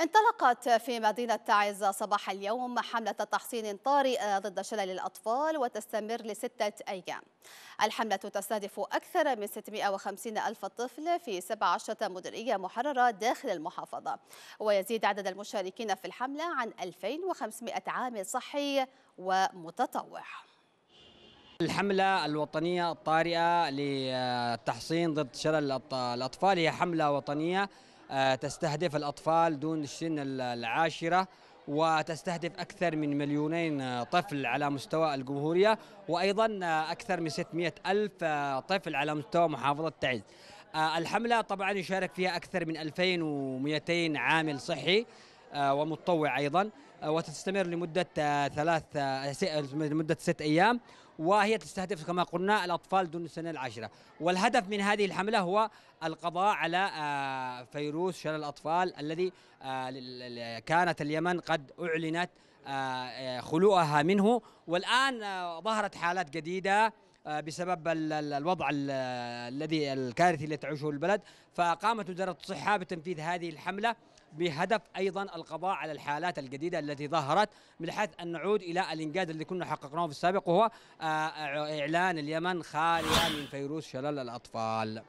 انطلقت في مدينة تعز صباح اليوم حملة تحصين طارئة ضد شلل الأطفال وتستمر لستة أيام الحملة تستهدف أكثر من 650 ألف طفل في 17 مديرية محررة داخل المحافظة ويزيد عدد المشاركين في الحملة عن 2500 عامل صحي ومتطوع الحملة الوطنية الطارئة للتحصين ضد شلل الأطفال هي حملة وطنية آه، تستهدف الأطفال دون السن العاشرة وتستهدف أكثر من مليونين طفل على مستوى الجمهورية وأيضا أكثر من 600 ألف طفل على مستوى محافظة تعز آه، الحملة طبعا يشارك فيها أكثر من 2200 عامل صحي آه، ومتطوع ايضا آه، وتستمر لمده آه، ثلاث لمده ست ايام وهي تستهدف كما قلنا الاطفال دون السنه العاشره والهدف من هذه الحمله هو القضاء على فيروس شلل الاطفال الذي كانت اليمن قد اعلنت خلوها منه والان ظهرت حالات جديده آه، بسبب الوضع الذي الكارثي الذي تعيشه البلد فقامت وزاره الصحه بتنفيذ هذه الحمله بهدف ايضا القضاء على الحالات الجديده التي ظهرت من حيث ان نعود الى الانجاز الذي كنا حققناه في السابق وهو آه، اعلان اليمن خاليا من فيروس شلل الاطفال.